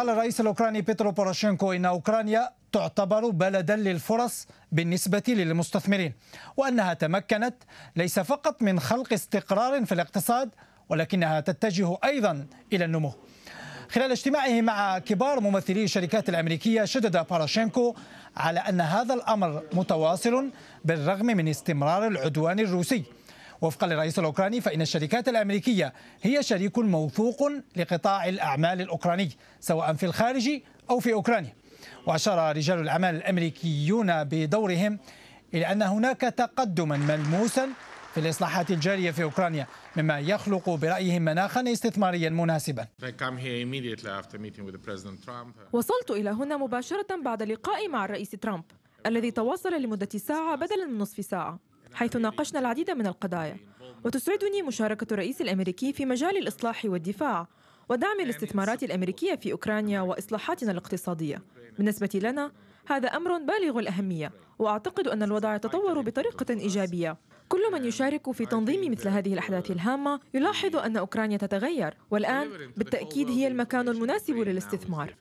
قال الرئيس الأوكراني بيترو بوروشينكو إن أوكرانيا تعتبر بلدا للفرص بالنسبة للمستثمرين وأنها تمكنت ليس فقط من خلق استقرار في الاقتصاد ولكنها تتجه أيضا إلى النمو خلال اجتماعه مع كبار ممثلي الشركات الأمريكية شدد باراشينكو على أن هذا الأمر متواصل بالرغم من استمرار العدوان الروسي وفقا للرئيس الأوكراني فإن الشركات الأمريكية هي شريك موثوق لقطاع الأعمال الأوكراني سواء في الخارج أو في أوكرانيا وأشار رجال الأعمال الأمريكيون بدورهم إلى أن هناك تقدما ملموسا في الإصلاحات الجارية في أوكرانيا مما يخلق برأيهم مناخا استثماريا مناسبا وصلت إلى هنا مباشرة بعد لقائي مع الرئيس ترامب الذي تواصل لمدة ساعة بدلا من نصف ساعة حيث ناقشنا العديد من القضايا وتسعدني مشاركة الرئيس الأمريكي في مجال الإصلاح والدفاع ودعم الاستثمارات الأمريكية في أوكرانيا وإصلاحاتنا الاقتصادية بالنسبة لنا هذا أمر بالغ الأهمية وأعتقد أن الوضع يتطور بطريقة إيجابية كل من يشارك في تنظيم مثل هذه الأحداث الهامة يلاحظ أن أوكرانيا تتغير والآن بالتأكيد هي المكان المناسب للاستثمار